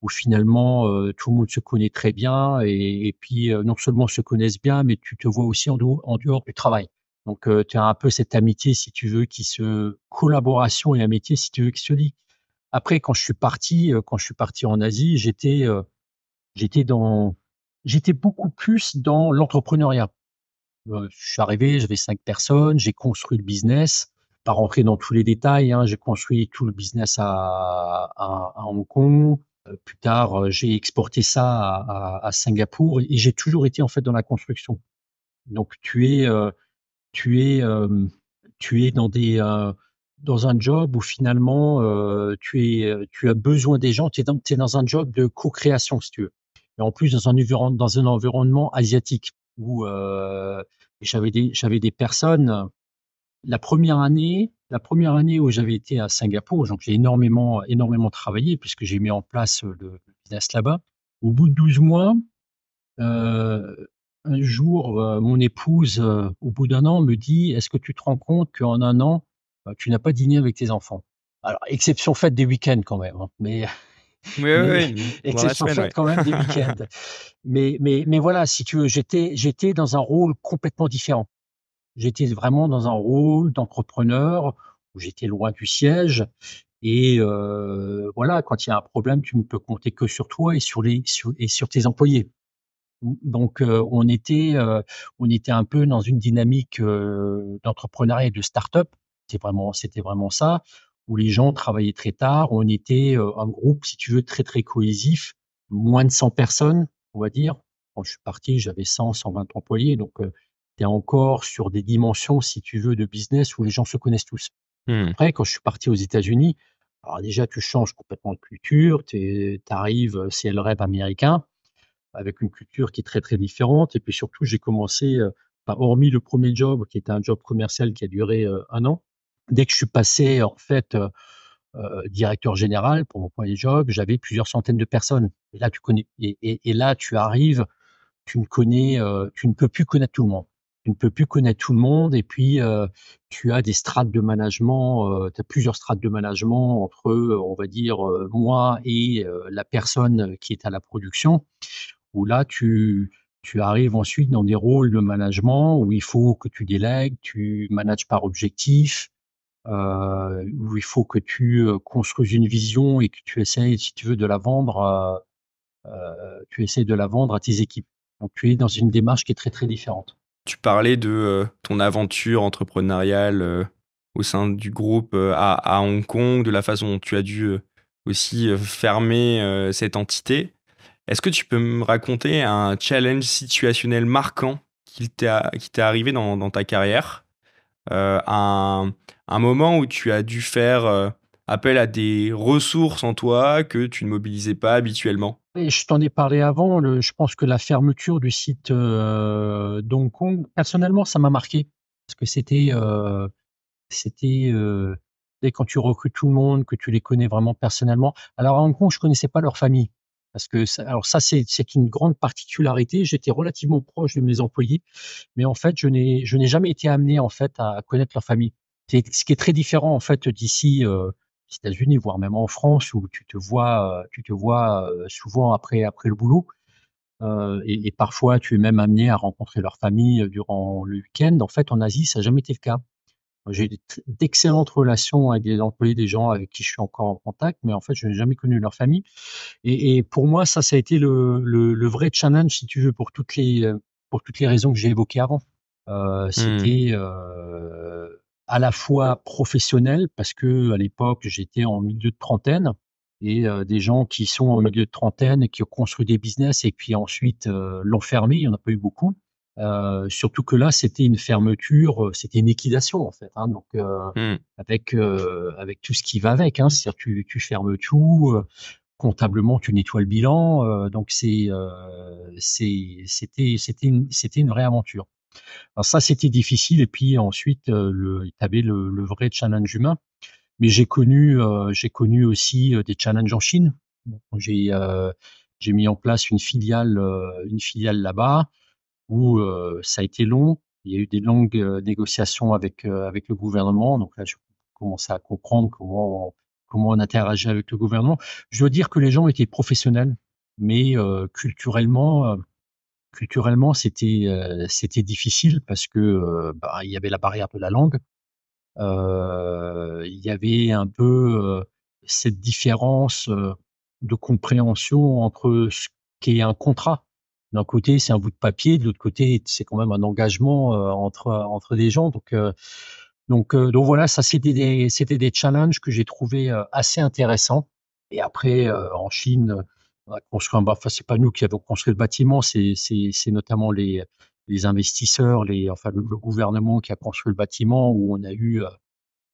où finalement tout le monde se connaît très bien et, et puis non seulement se connaissent bien, mais tu te vois aussi en, en dehors du travail. Donc, tu as un peu cette amitié, si tu veux, qui se collaboration et amitié, si tu veux, qui se lie. Après, quand je suis parti, quand je suis parti en Asie, j'étais, j'étais dans, j'étais beaucoup plus dans l'entrepreneuriat. je suis arrivé, j'avais cinq personnes, j'ai construit le business. Pas rentrer dans tous les détails, hein, j'ai construit tout le business à, Hong Kong. Plus tard, j'ai exporté ça à, à Singapour et j'ai toujours été en fait dans la construction. Donc, tu es tu es, tu es dans des dans un job où finalement euh, tu, es, tu as besoin des gens, tu es dans, es dans un job de co-création si tu veux. Et en plus dans un, environnement, dans un environnement asiatique où euh, j'avais des, des personnes, la première année, la première année où j'avais été à Singapour, donc j'ai énormément, énormément travaillé puisque j'ai mis en place le, le business là-bas, au bout de 12 mois, euh, un jour, euh, mon épouse, euh, au bout d'un an, me dit Est-ce que tu te rends compte qu'en un an, euh, tu n'as pas dîné avec tes enfants Alors, exception faite des week-ends quand même, hein, mais. Exception quand même des week mais, mais, voilà, si tu veux, j'étais, j'étais dans un rôle complètement différent. J'étais vraiment dans un rôle d'entrepreneur où j'étais loin du siège. Et voilà, quand il y a un problème, tu ne peux compter que sur toi et sur, les, et sur tes employés. Donc euh, on était euh, on était un peu dans une dynamique euh, d'entrepreneuriat et de start-up. C'était vraiment c'était vraiment ça où les gens travaillaient très tard. On était un groupe si tu veux très très cohésif, moins de 100 personnes, on va dire. Quand je suis parti, j'avais 100 120 employés donc tu es encore sur des dimensions, si tu veux, de business où les gens se connaissent tous. Hmm. Après, quand je suis parti aux États-Unis, alors déjà, tu changes complètement de culture, tu arrives, c'est le rêve américain avec une culture qui est très très différente. Et puis surtout, j'ai commencé, euh, bah, hormis le premier job qui était un job commercial qui a duré euh, un an, dès que je suis passé en fait euh, directeur général pour mon premier job, j'avais plusieurs centaines de personnes. Et là, tu connais, et, là, tu arrives, tu ne connais, tu ne peux plus connaître tout le monde. Tu ne peux plus connaître tout le monde. Et puis, tu as des strates de management, tu as plusieurs strates de management entre, on va dire, moi et la personne qui est à la production où là, tu, arrives ensuite dans des rôles de management où il faut que tu délègues, tu manages par objectif, euh, où il faut que tu euh, construises une vision et que tu essayes, si tu veux, de la vendre, euh, tu essayes de la vendre à tes équipes. Donc tu es dans une démarche qui est très très différente. Tu parlais de ton aventure entrepreneuriale au sein du groupe à, à, Hong Kong, de la façon dont tu as dû aussi fermer cette entité. Est-ce que tu peux me raconter un challenge situationnel marquant qui t'est arrivé dans, ta carrière euh, un, moment où tu as dû faire euh, appel à des ressources en toi que tu ne mobilisais pas habituellement Et Je t'en ai parlé avant, je pense que la fermeture du site euh, d'Hong Kong, personnellement, ça m'a marqué. Parce que c'était. Euh, c'était quand tu recrutes tout le monde, que tu les connais vraiment personnellement. Alors à Hong Kong, je connaissais pas leur famille. Parce que, ça, alors ça, c'est une grande particularité. J'étais relativement proche de mes employés, mais en fait, je n'ai jamais été amené en fait à connaître leur famille. ce qui est très différent en fait d'ici. aux euh, États-Unis, voire même en France, où tu te vois, euh, tu te vois euh, souvent après, après le boulot. et, et, parfois, tu es même amené à rencontrer leur famille durant le week-end. En fait, en Asie, ça n'a jamais été le cas. J'ai d'excellentes relations avec les employés des gens avec qui je suis encore en contact, mais en fait, je n'ai jamais connu leur famille. Et, pour moi, ça, ça a été le, le, vrai challenge, si tu veux, pour toutes les, pour toutes les raisons que j'ai évoquées avant. Euh, mmh. C'était euh, à la fois professionnel, parce que à l'époque, j'étais en milieu de trentaine, et euh, des gens qui sont en milieu de trentaine, et qui ont construit des business et puis ensuite euh, l'ont fermé, il n'y en a pas eu beaucoup. Euh, surtout que là, c'était une fermeture, euh, c'était une liquidation en fait. Hein. donc euh, mmh. avec avec tout ce qui va avec, hein, c'est-à-dire tu, fermes tout, comptablement tu nettoies le bilan. donc c'est c'était c'était une c'était vraie aventure. Alors ça c'était difficile et puis ensuite le, tu avais le, le, vrai challenge humain. Mais j'ai connu j'ai connu aussi des challenges en Chine. J'ai j'ai mis en place une filiale une filiale là-bas où ça a été long. Il y a eu des longues négociations avec, avec le gouvernement. Donc là, je commençais à comprendre comment on, comment on interagit avec le gouvernement. Je dois dire que les gens étaient professionnels, mais culturellement, culturellement, c'était c'était difficile parce que bah, il y avait la barrière de la langue, euh, il y avait un peu cette différence de compréhension entre ce qu'est un contrat d'un côté, c'est un bout de papier, de l'autre côté, c'est quand même un engagement euh, entre entre des gens. Donc euh, donc, euh, donc voilà, ça c'était des c'était des challenges que j'ai trouvé assez intéressants. Et après, en Chine, on a construit un Enfin, c'est pas nous qui avons construit le bâtiment, c'est c'est notamment les les investisseurs, les, enfin le, gouvernement qui a construit le bâtiment, où on a eu,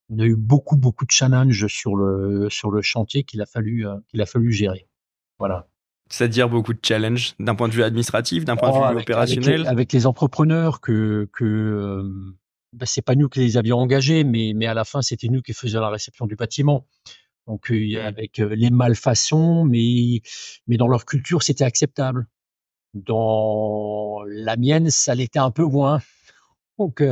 on a eu beaucoup beaucoup de challenges sur le sur le chantier qu'il a fallu qu'il a fallu gérer. Voilà. C'est-à-dire beaucoup de challenges d'un point de vue administratif, d'un point de oh, vue opérationnel. Avec les, entrepreneurs que, que euh, bah, c'est pas nous qui les avions engagés, mais, mais à la fin, c'était nous qui faisions la réception du bâtiment. Donc, euh, mm. avec euh, les malfaçons, mais, mais dans leur culture, c'était acceptable. Dans la mienne, ça l'était un peu moins. Donc,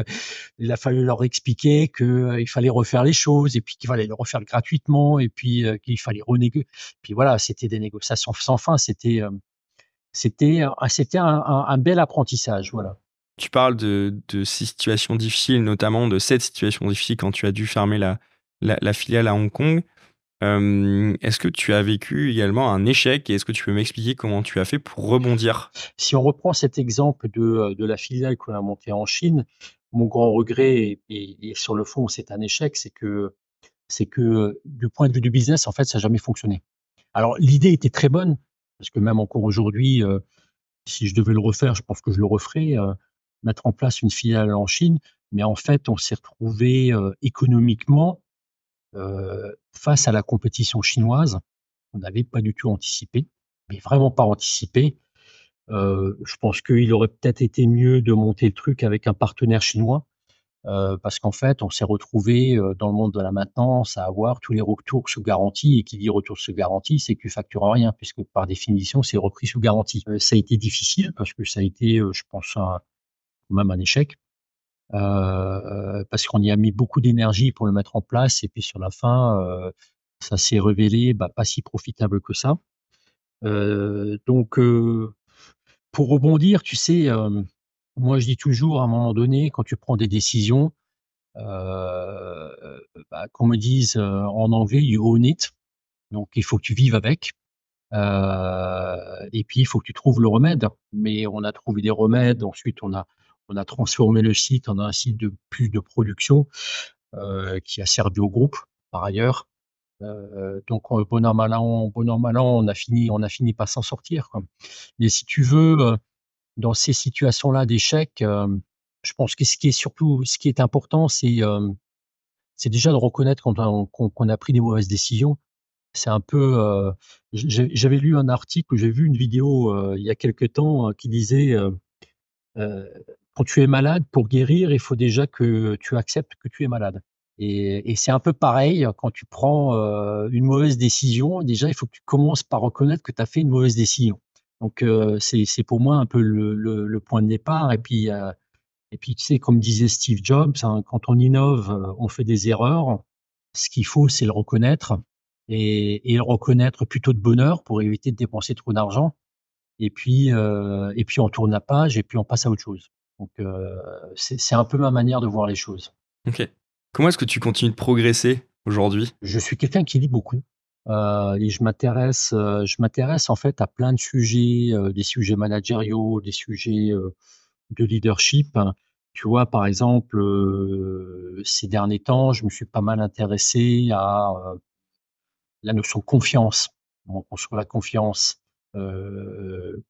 il a fallu leur expliquer qu'il euh, fallait refaire les choses et puis qu'il fallait le refaire gratuitement et puis euh, qu'il fallait renégocier. Puis voilà, c'était des négociations sans fin. C'était euh, un, bel apprentissage, voilà. Tu parles de, ces situations difficiles, notamment de cette situation difficile quand tu as dû fermer la filiale à Hong Kong. Euh, est-ce que tu as vécu également un échec et est-ce que tu peux m'expliquer comment tu as fait pour rebondir Si on reprend cet exemple euh, de, la filiale qu'on a montée en Chine, mon grand regret, et, sur le fond c'est un échec, c'est que, c'est que euh, du point de vue du business, en fait, ça n'a jamais fonctionné. Alors l'idée était très bonne, parce que même encore aujourd'hui, si je devais le refaire, je pense que je le referais, mettre en place une filiale en Chine, mais en fait on s'est retrouvé économiquement euh, face à la compétition chinoise on n'avait pas du tout anticipé, mais vraiment pas anticipé. Euh, je pense qu'il aurait peut-être été mieux de monter le truc avec un partenaire chinois, euh, parce qu'en fait, on s'est retrouvé dans le monde de la maintenance à avoir tous les retours sous garantie, et qui dit retour sous garantie, c'est que tu factures rien, puisque par définition, c'est repris sous garantie. ça a été difficile, parce que ça a été, je pense, un, même un échec. Euh, parce qu'on y a mis beaucoup d'énergie pour le mettre en place et puis sur la fin, euh, ça s'est révélé bah, pas si profitable que ça. Euh, donc, pour rebondir, tu sais, moi je dis toujours à un moment donné, quand tu prends des décisions, euh, bah, qu'on me dise en anglais you own it donc il faut que tu vives avec euh, et puis il faut que tu trouves le remède mais on a trouvé des remèdes ensuite on a on a transformé le site en un site de plus de production euh, qui a servi au groupe par ailleurs. Euh, donc bon an, mal an, bon an, mal on a fini, on a fini par s'en sortir. Mais si tu veux, euh, dans ces situations-là d'échec, euh, je pense que ce qui est surtout, ce qui est important, c'est c'est déjà de reconnaître qu'on a, a pris des mauvaises décisions. C'est un peu. J'avais lu un article, j'ai vu une vidéo il y a quelque temps qui disait quand tu es malade, pour guérir, il faut déjà que tu acceptes que tu es malade. Et, et c'est un peu pareil hein, quand tu prends euh, une mauvaise décision. Déjà, il faut que tu commences par reconnaître que tu as fait une mauvaise décision. Donc, euh, c'est pour moi un peu le, le, point de départ. Et puis, euh, et puis, tu sais, comme disait Steve Jobs, hein, quand on innove, on fait des erreurs. Ce qu'il faut, c'est le reconnaître et, et, le reconnaître plutôt de bonheur pour éviter de dépenser trop d'argent. Et puis, et puis on tourne la page et puis on passe à autre chose. Donc euh, c'est un peu ma manière de voir les choses. Ok. Comment est-ce que tu continues de progresser aujourd'hui Je suis quelqu'un qui lit beaucoup. Euh, et je m'intéresse, euh, je m'intéresse en fait à plein de sujets, des sujets managériaux, des sujets de leadership. Tu vois, par exemple, ces derniers temps, je me suis pas mal intéressé à la notion confiance. Comment construire la confiance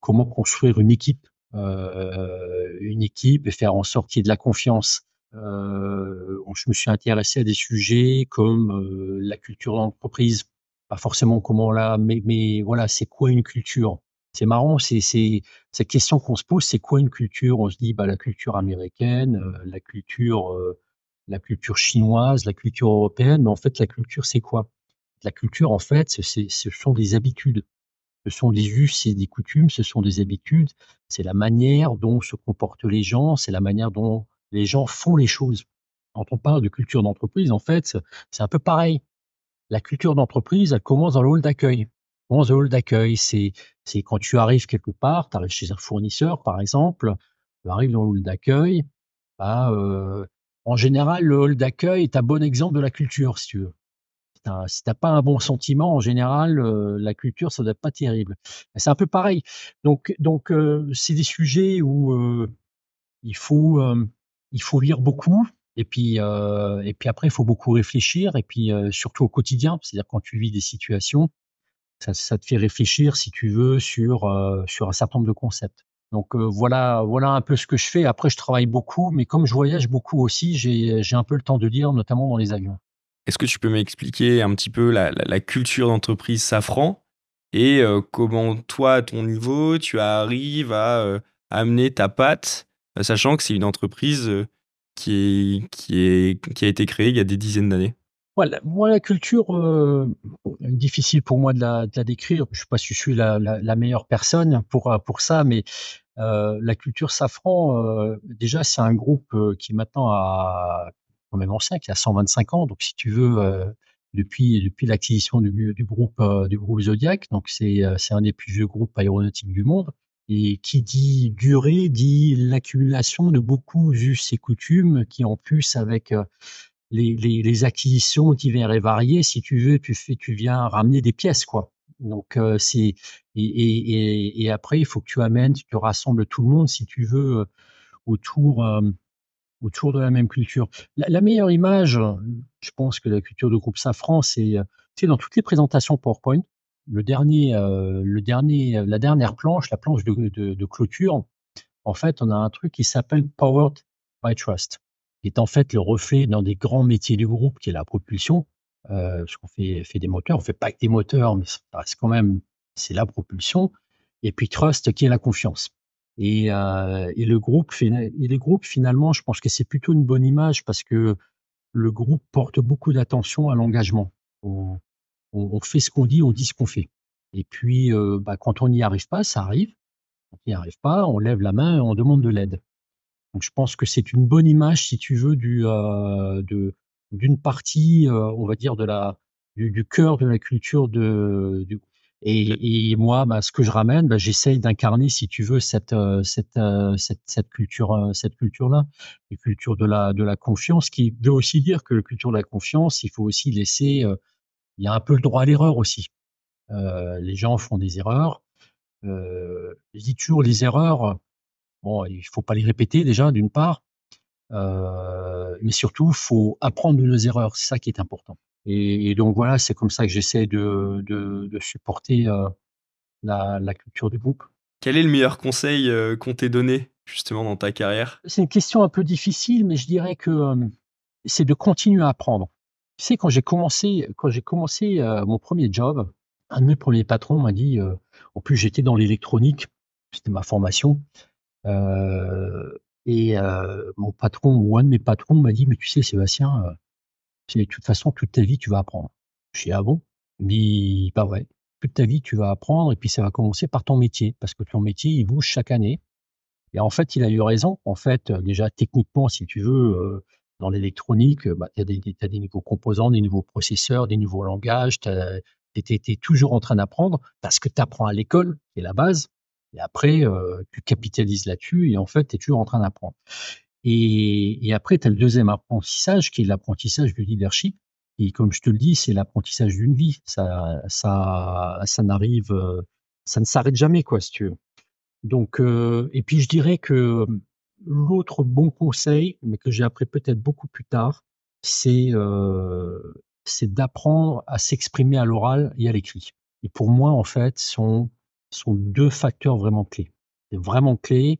Comment construire une équipe euh, une équipe et faire en sorte qu'il y ait de la confiance. Euh, je me suis intéressé à des sujets comme euh, la culture d'entreprise, pas forcément comment là, mais, mais voilà, c'est quoi une culture c'est marrant, c'est cette question qu'on se pose, c'est quoi une culture On se dit bah la culture américaine, la culture la culture chinoise, la culture européenne, mais en fait la culture c'est quoi La culture en fait, ce sont des habitudes, ce sont des us et des coutumes, ce sont des habitudes, c'est la manière dont se comportent les gens, c'est la manière dont les gens font les choses. Quand on parle de culture d'entreprise, en fait, c'est un peu pareil. La culture d'entreprise, elle commence dans le hall d'accueil. Dans le hall d'accueil, c'est quand tu arrives quelque part, tu arrives chez un fournisseur, par exemple, tu arrives dans le hall d'accueil, bah, euh, en général, le hall d'accueil est un bon exemple de la culture, si tu veux t'as, si t'as pas un bon sentiment, en général, euh, la culture, ça doit être pas terrible. C'est un peu pareil. Donc, donc euh, c'est des sujets où euh, il faut, il faut lire beaucoup. Et puis, et puis après, il faut beaucoup réfléchir. Et puis, surtout au quotidien, c'est-à-dire quand tu vis des situations, ça, te fait réfléchir, si tu veux, sur, sur un certain nombre de concepts. Donc voilà, voilà un peu ce que je fais. Après, je travaille beaucoup, mais comme je voyage beaucoup aussi, j'ai, j'ai un peu le temps de lire, notamment dans les avions. Est-ce que tu peux m'expliquer un petit peu la, culture d'entreprise Safran et euh, comment toi, à ton niveau, tu arrives à euh, amener ta patte, euh, sachant que c'est une entreprise qui, a été créée il y a des dizaines d'années voilà, moi, la culture, difficile pour moi de la, décrire. Je ne sais pas si je suis la, meilleure personne pour, pour ça, mais la culture Safran, déjà, c'est un groupe qui maintenant a quand même ancien, qui a 125 ans. Donc, si tu veux, euh, depuis, depuis l'acquisition du, du, groupe, euh, du groupe Zodiac, donc euh, c'est un des plus vieux groupes aéronautiques du monde. Et qui dit durée dit l'accumulation de beaucoup us et coutumes qui, en plus, avec les, les, acquisitions diverses et variées, si tu veux, tu, fais, tu viens ramener des pièces, quoi. Donc c'est et, et, après il faut que tu amènes, tu rassembles tout le monde si tu veux autour autour de la même culture. La, meilleure image, je pense que la culture de groupe Safran, c'est euh, dans toutes les présentations PowerPoint, le dernier, euh, le dernier, la dernière planche, la planche de, clôture, en fait, on a un truc qui s'appelle Powered by Trust, qui est en fait le reflet dans des grands métiers du groupe, qui est la propulsion. Euh, parce qu'on fait, fait des moteurs, on fait pas que des moteurs, mais ça reste quand même, c'est la propulsion. Et puis Trust, qui est la confiance. Euh, et, le groupe, et les groupes, finalement, je pense que c'est plutôt une bonne image parce que le groupe porte beaucoup d'attention à l'engagement. On, fait ce qu'on dit, on dit ce qu'on fait. Et puis, euh, bah, quand on n'y arrive pas, ça arrive. Quand on n'y arrive pas, on lève la main et on demande de l'aide. Donc, je pense que c'est une bonne image, si tu veux, du, euh, d'une partie, on va dire, de la, du, cœur de la culture du groupe et, et, moi, bah, ce que je ramène, bah, j'essaye d'incarner, si tu veux, cette, euh, cette, euh, cette, cette, culture, euh, cette culture-là, la culture de la, de la confiance, qui veut aussi dire que la culture de la confiance, il faut aussi laisser, il y a un peu le droit à l'erreur aussi. les gens font des erreurs. je dis toujours les erreurs. Bon, il faut pas les répéter déjà, d'une part, mais surtout, faut apprendre de nos erreurs. C'est ça qui est important. Et, donc voilà, c'est comme ça que j'essaie de, de, supporter euh, la, culture du groupe. Quel est le meilleur conseil euh, qu'on t'ait donné justement dans ta carrière C'est une question un peu difficile, mais je dirais que euh, c'est de continuer à apprendre. Tu sais, quand j'ai commencé, quand j'ai commencé mon premier job, un de mes premiers patrons m'a dit, en plus j'étais dans l'électronique, c'était ma formation, et mon patron ou un de mes patrons m'a dit, mais tu sais Sébastien, de toute façon, toute ta vie, tu vas apprendre. Je dis, ah bon Il pas vrai. Toute ta vie, tu vas apprendre, et puis ça va commencer par ton métier, parce que ton métier, il bouge chaque année. Et en fait, il a eu raison. En fait, euh, déjà, techniquement, si tu veux, euh, dans l'électronique, bah, tu as, des, nouveaux composants, des nouveaux processeurs, des nouveaux langages, tu es, toujours en train d'apprendre, parce que tu apprends à l'école, est la base. Et après, euh, tu capitalises là-dessus, et en fait, tu es toujours en train d'apprendre. Et, et après, tu as le deuxième apprentissage qui est l'apprentissage du leadership. Et comme je te le dis, c'est l'apprentissage d'une vie. Ça, ça, ça n'arrive, ça ne s'arrête jamais, quoi, si tu veux. Donc, euh, et puis je dirais que l'autre bon conseil, mais que j'ai appris peut-être beaucoup plus tard, c'est euh, c'est d'apprendre à s'exprimer à l'oral et à l'écrit. Et pour moi, en fait, sont sont deux facteurs vraiment clés, vraiment clés.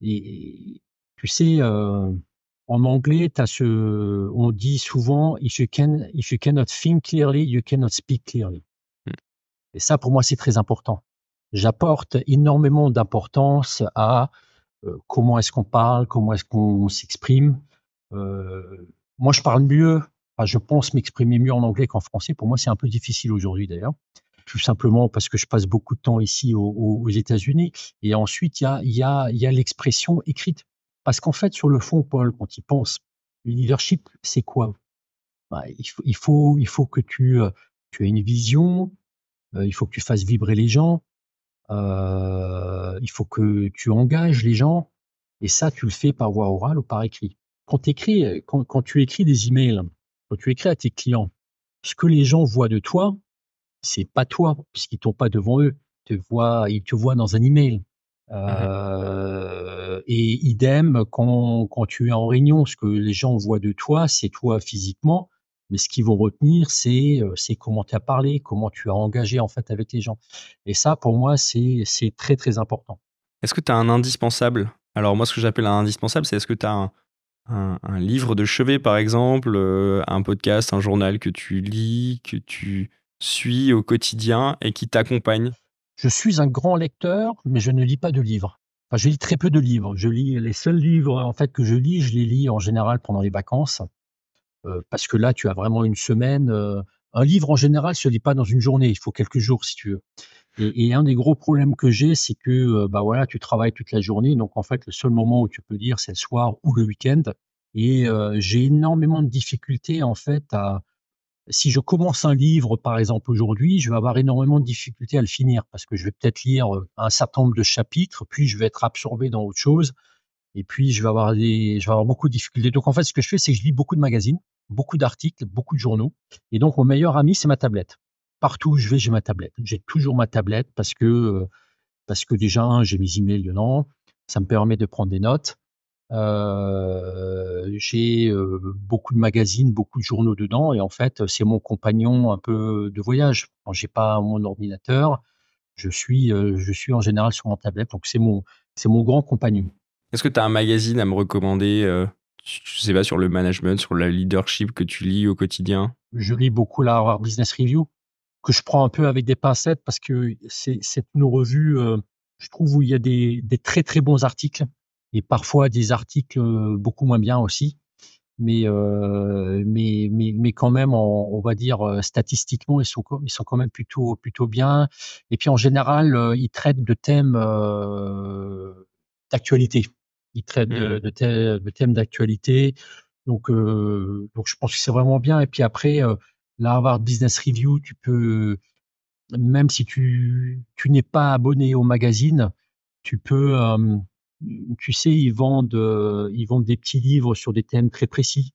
Et, tu sais, euh, en anglais, as ce, on dit souvent, if you, can, you cannot think clearly, you cannot speak clearly. Hmm. Et ça, pour moi, c'est très important. J'apporte énormément d'importance à euh, comment est-ce qu'on parle, comment est-ce qu'on s'exprime. Euh, moi, je parle mieux, je pense m'exprimer mieux en anglais qu'en français. Pour moi, c'est un peu difficile aujourd'hui d'ailleurs tout simplement parce que je passe beaucoup de temps ici aux, États-Unis. Et ensuite, il y a l'expression écrite. Parce qu'en fait, sur le fond, Paul, quand il pense, le leadership, c'est quoi bah, il, faut, il, faut, que tu, euh, tu aies une vision, euh, il faut que tu fasses vibrer les gens, euh, il faut que tu engages les gens, et ça, tu le fais par voie orale ou par écrit. Quand, quand, quand tu écris des emails, quand tu écris à tes clients, ce que les gens voient de toi, c'est pas toi, puisqu'ils t'ont pas devant eux. Te ils te voient dans un email. Mmh euh, et idem, quand, tu es en réunion, ce que les gens voient de toi, c'est toi physiquement, mais ce qu'ils vont retenir, c'est euh, comment tu as parlé, comment tu as engagé en fait avec les gens. Et ça, pour moi, c'est très très important. Est-ce que tu as un indispensable Alors moi, ce que j'appelle un indispensable, c'est est-ce que tu as un, livre de chevet, par exemple, euh, un podcast, un journal que tu lis, que tu suis au quotidien et qui t'accompagne je suis un grand lecteur, mais je ne lis pas de livres. Enfin, je lis très peu de livres. Je lis les seuls livres en fait que je lis, je les lis en général pendant les vacances, euh, parce que là, tu as vraiment une semaine. Euh, un livre en général se lit pas dans une journée. Il faut quelques jours si tu veux. Et, un des gros problèmes que j'ai, c'est que euh, bah voilà, tu travailles toute la journée, donc en fait, le seul moment où tu peux lire, c'est le soir ou le week-end. Et j'ai énormément de difficultés en fait à si je commence un livre, par exemple aujourd'hui, je vais avoir énormément de difficultés à le finir parce que je vais peut-être lire euh, un certain nombre de chapitres, puis je vais être absorbé dans autre chose, et puis je vais avoir des, je vais avoir beaucoup de difficultés. Donc en fait, ce que je fais, c'est que je lis beaucoup de magazines, beaucoup d'articles, beaucoup de journaux, et donc mon meilleur ami, c'est ma tablette. Partout où je vais, j'ai ma tablette. J'ai toujours ma tablette parce que euh, parce que déjà j'ai mes emails dedans, ça me permet de prendre des notes. Euh, j'ai euh, beaucoup de magazines, beaucoup de journaux dedans, et en fait, c'est mon compagnon un peu de voyage. Quand j'ai pas mon ordinateur, je suis, euh, je suis en général sur mon tablette, donc c'est mon, c'est mon grand compagnon. Est-ce que tu as un magazine à me recommander Je sais pas sur le management, sur la leadership que tu lis au quotidien. Je lis beaucoup la Harvard Business Review, que je prends un peu avec des pincettes parce que c'est, une revue, je trouve, où il y a des très très bons articles et parfois des articles euh, beaucoup moins bien aussi. Mais, euh, mais, mais, mais, quand même, on, va dire euh, statistiquement, ils sont, ils sont quand même plutôt, plutôt bien. Et puis en général, euh, ils traitent de thèmes d'actualité. Ils traitent de, mmh. thèmes, d'actualité. Donc, donc je pense que c'est vraiment bien. Et puis après, la Harvard Business Review, tu peux, même si tu, tu n'es pas abonné au magazine, tu peux, tu sais, ils vendent, euh, ils vendent des petits livres sur des thèmes très précis.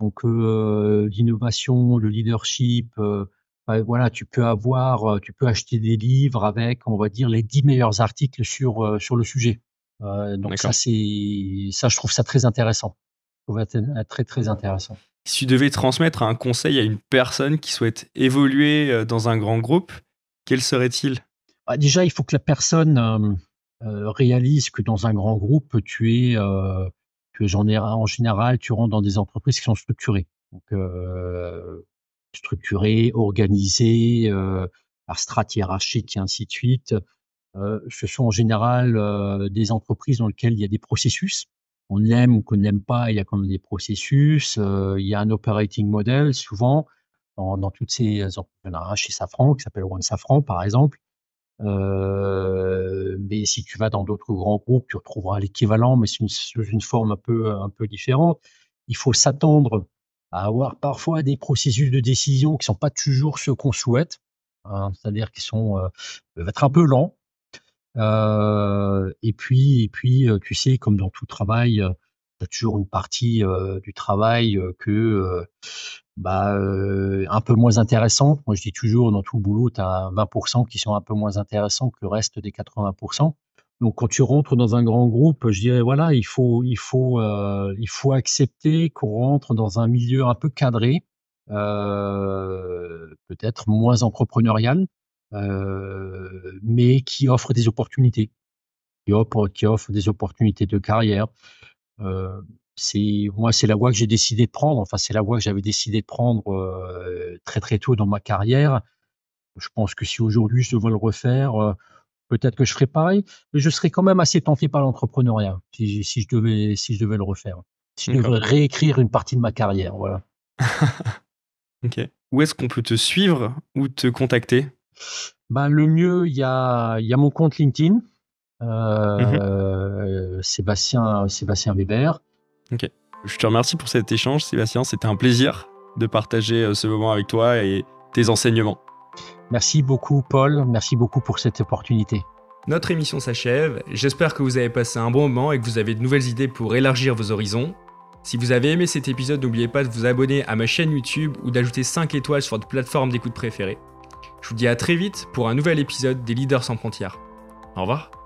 Donc euh, euh, l'innovation, le leadership, voilà, tu peux avoir, tu peux acheter des livres avec, on va dire, les 10 meilleurs articles sur sur le sujet. donc ça, c'est ça, je trouve ça très intéressant. Je trouve ça très très intéressant. Si tu devais transmettre un conseil à une personne qui souhaite évoluer dans un grand groupe, quel serait-il bah, Déjà, il faut que la personne euh, réalise que dans un grand groupe, tu es que j'en ai en général, tu rentres dans des entreprises qui sont structurées, donc euh, structurées, organisées, euh, par strat hiérarchique et ainsi de suite. ce sont en général des entreprises dans lesquelles il y a des processus on l'aime ou qu'on n'aime pas, il y a quand même des processus, il y a un operating model souvent dans, toutes ces entreprises. chez Safran qui s'appelle One Safran par exemple, euh, mais si tu vas dans d'autres grands groupes, tu retrouveras l'équivalent, mais sous une, forme un peu, un peu différente. Il faut s'attendre à avoir parfois des processus de décision qui ne sont pas toujours ceux qu'on souhaite, hein, c'est-à-dire qui sont euh, peuvent être un peu lents. Euh, et puis, et puis, euh, tu sais, comme dans tout travail, y euh, as toujours une partie du travail que bah, euh, un peu moins intéressantes. Moi, je dis toujours, dans tout boulot, tu as 20% qui sont un peu moins intéressants que le reste des 80%. Donc, quand tu rentres dans un grand groupe, je dirais, voilà, il faut, il faut, euh, il faut accepter qu'on rentre dans un milieu un peu cadré, euh, peut-être moins entrepreneurial, mais qui offre des opportunités, qui offre, qui offre des opportunités de carrière c'est moi, c'est la voie que j'ai décidé de prendre. Enfin, c'est la voie que j'avais décidé de prendre euh, très très tôt dans ma carrière. Je pense que si aujourd'hui je devais le refaire, euh, peut-être que je ferais pareil, mais je serais quand même assez tenté par l'entrepreneuriat si, je devais si je devais le refaire. Si je devais réécrire une partie de ma carrière, voilà. ok. Où est-ce qu'on peut te suivre ou te contacter ben, le mieux, il y a, y a mon compte LinkedIn. Mmh euh, Sébastien, Sébastien Weber. Ok. Je te remercie pour cet échange, Sébastien. C'était un plaisir de partager euh, ce moment avec toi et tes enseignements. Merci beaucoup, Paul. Merci beaucoup pour cette opportunité. Notre émission s'achève. J'espère que vous avez passé un bon moment et que vous avez de nouvelles idées pour élargir vos horizons. Si vous avez aimé cet épisode, n'oubliez pas de vous abonner à ma chaîne YouTube ou d'ajouter 5 étoiles sur votre plateforme d'écoute préférée. Je vous dis à très vite pour un nouvel épisode des Leaders sans frontières. Au revoir.